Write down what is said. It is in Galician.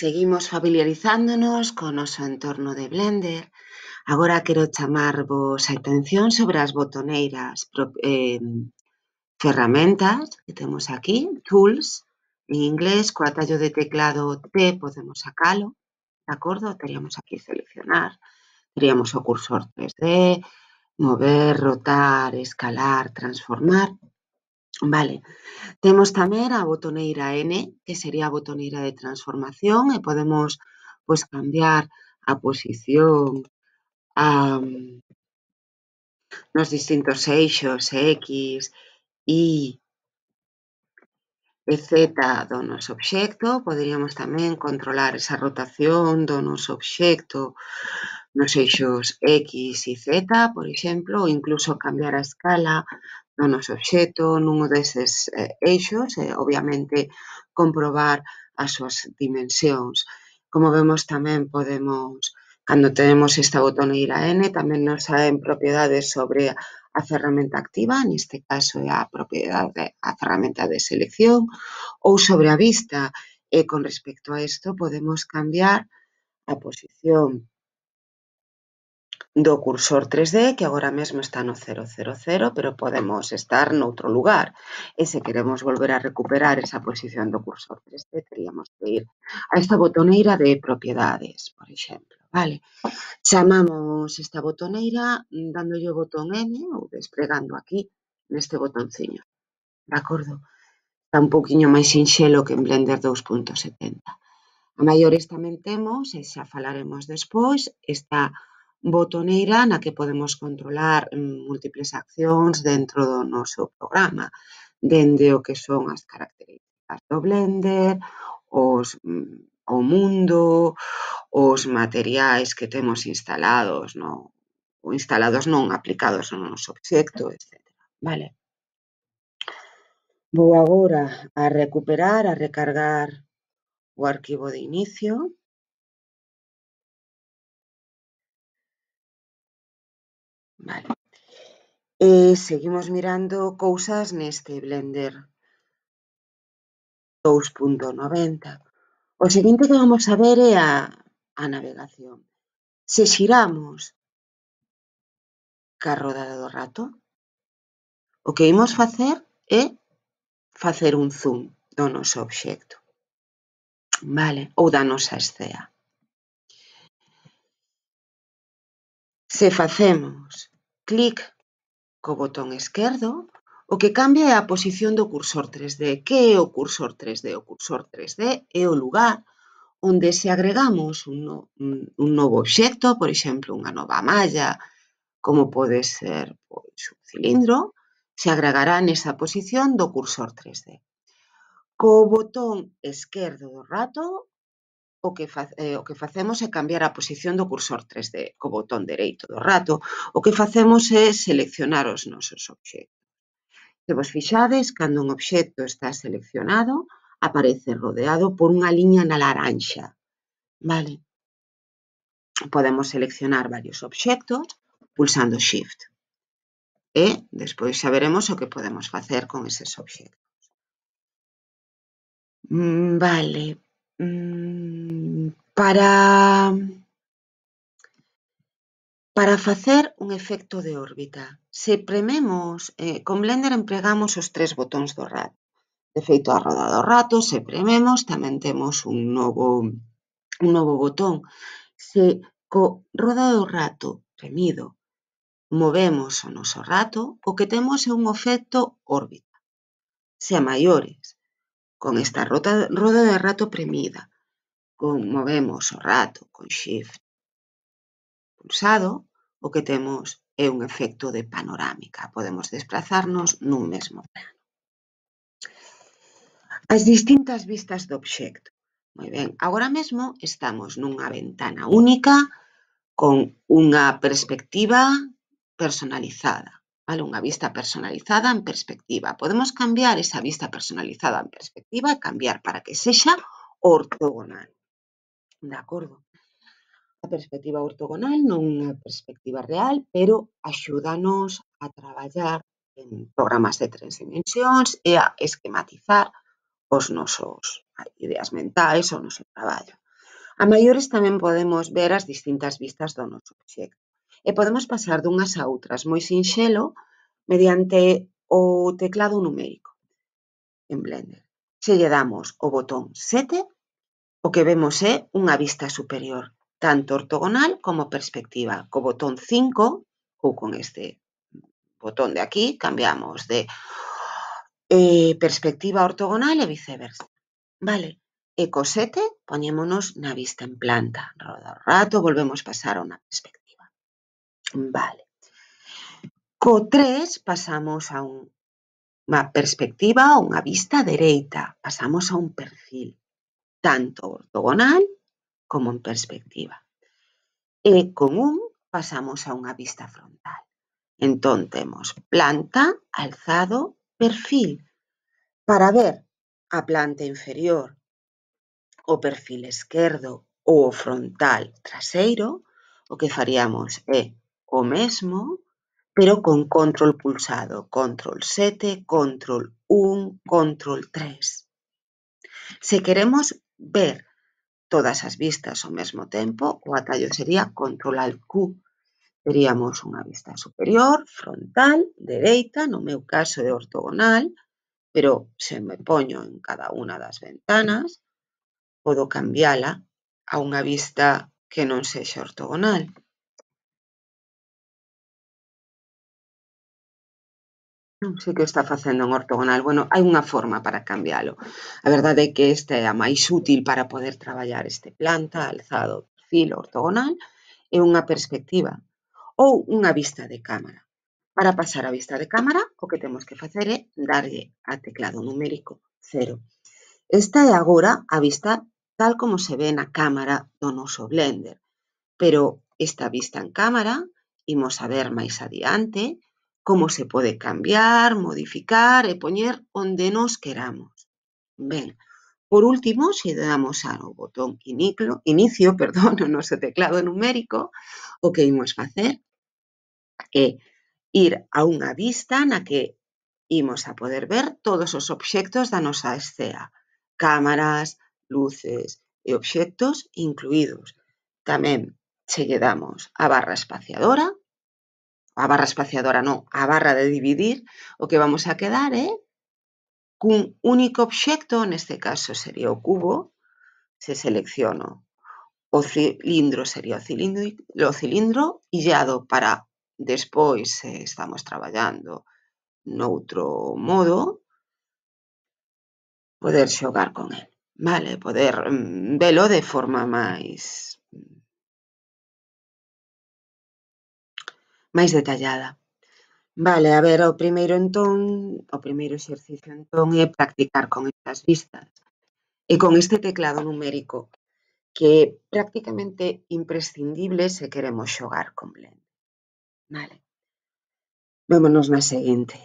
Seguimos familiarizándonos con nuestro entorno de Blender. Ahora quiero llamar vos atención sobre las botoneiras herramientas em, que tenemos aquí, tools, en inglés, con atallo de teclado T podemos sacarlo, de acuerdo? Teníamos aquí seleccionar, teríamos o cursor 3D, mover, rotar, escalar, transformar. Vale, temos tamén a botoneira N, que sería a botoneira de transformación e podemos pois, cambiar a posición a, nos distintos eixos X, Y e Z do noso obxecto. Poderíamos tamén controlar esa rotación do noso obxecto nos eixos X e Z, por exemplo, ou incluso cambiar a escala no noso obxecto nuno deses eh, eixos e, obviamente, comprobar as súas dimensións. Como vemos, tamén podemos, cando tenemos esta botoneira N, tamén nos saen propiedades sobre a ferramenta activa, neste caso é a propiedade, a ferramenta de selección, ou sobre a vista, e con respecto a isto podemos cambiar a posición do cursor 3 D que agora mesmo está no 000 pero podemos estar noutro lugar e se queremos volver a recuperar esa posición do cursor 3D teríamos que ir a esta botoneira de propiedades, por exemplo. Vale, chamamos esta botoneira mm, dándolle o botón N ou despregando aquí neste botonciño, de acordo? Está un poquinho máis sinxelo que en Blender 2.70. A maiores tamén temos, e xa falaremos despois, esta botoneira na que podemos controlar mm, múltiples accións dentro do noso programa, dende o que son as características do Blender, os mm, o mundo, os materiais que temos instalados, no, instalados non aplicados no noso objeto, etc. Vale. Vou agora a recuperar, a recargar o arquivo de inicio. Vale. E seguimos mirando cousas neste Blender 2.90. O seguinte que vamos a ver é a, a navegación. Se xiramos carro dado do rato, o que imos facer é facer un zoom do noso obxecto, vale? Ou da nosa escea. Se facemos Clic co botón esquerdo o que cambia é a posición do cursor 3D. Que é o cursor 3D? O cursor 3D é o lugar onde se agregamos un, no, un novo obxecto, por exemplo, unha nova malla, como pode ser pois, un cilindro, se agregará nesa posición do cursor 3D. Co botón esquerdo do rato o que, fa, eh, o que facemos é cambiar a posición do cursor 3D co botón dereito do rato. O que facemos é seleccionar os nosos obxectos. Se vos fixades, cando un obxecto está seleccionado, aparece rodeado por unha liña na laranxa. Vale? Podemos seleccionar varios obxectos pulsando Shift. E despois xa veremos o que podemos facer con eses obxectos. Mm, vale, Mm, para para facer un efecto de órbita. Se prememos, eh, con Blender empregamos os tres botóns do rato. De feito, a roda do rato, se prememos, tamén temos un novo, un novo botón. Se co roda do rato premido movemos o noso rato, o que temos é un efecto órbita. Se a maiores con esta rota, roda de rato premida, con movemos o rato con shift pulsado, o que temos é un efecto de panorámica. Podemos desplazarnos nun mesmo plano. As distintas vistas do obxecto. Moi ben, agora mesmo estamos nunha ventana única con unha perspectiva personalizada vale, unha vista personalizada en perspectiva. Podemos cambiar esa vista personalizada en perspectiva e cambiar para que sexa ortogonal. De acordo? A perspectiva ortogonal non é perspectiva real, pero axúdanos a traballar en programas de tres dimensións e a esquematizar os nosos ideas mentais, o noso traballo. A maiores tamén podemos ver as distintas vistas do noso obxecto e podemos pasar dunhas a outras moi sinxelo mediante o teclado numérico en Blender. Se lle damos o botón 7, o que vemos é unha vista superior, tanto ortogonal como perspectiva. Co botón 5, ou con este botón de aquí, cambiamos de eh, perspectiva ortogonal e viceversa. Vale, e co 7 poñémonos na vista en planta. Rodo rato, volvemos pasar a unha perspectiva. Vale. Co3 pasamos a una perspectiva, a una vista dereita. Pasamos a un perfil, tanto ortogonal como en perspectiva. E con un pasamos a una vista frontal. entonces temos planta, alzado, perfil. Para ver a planta inferior, o perfil izquierdo o frontal trasero o que faríamos é o mesmo, pero con control pulsado, control 7, control 1, control 3. Se queremos ver todas as vistas ao mesmo tempo, o atallo sería control al Q. Teríamos unha vista superior, frontal, dereita, no meu caso é ortogonal, pero se me poño en cada unha das ventanas, podo cambiala a unha vista que non sexa ortogonal. Non sei que está facendo en ortogonal. Bueno, hai unha forma para cambiálo. A verdade é que esta é a máis útil para poder traballar este planta, alzado, perfil ortogonal e unha perspectiva ou unha vista de cámara. Para pasar a vista de cámara, o que temos que facer é darlle a teclado numérico 0. Esta é agora a vista tal como se ve na cámara do noso Blender, pero esta vista en cámara imos a ver máis adiante como se pode cambiar, modificar e poñer onde nos queramos. Ben, por último, se damos ao botón iniclo, inicio perdón, no noso teclado numérico, o que imos facer eh, é ir a unha vista na que imos a poder ver todos os obxectos da nosa escea, cámaras, luces e obxectos incluídos. Tamén se lle damos a barra espaciadora a barra espaciadora no, a barra de dividir, o que vamos a quedar eh, un único objeto, en este caso sería o cubo, se seleccionó O cilindro sería o cilindro, y cilindro para después, eh, estamos estamos en otro modo, poder jugar con él, Vale, poder mm, velo de forma más... Mm, máis detallada. Vale, a ver, o primeiro entón, o primeiro exercicio entón é practicar con estas vistas e con este teclado numérico que é prácticamente imprescindible se queremos xogar con Blender. Vale. Vémonos na seguinte.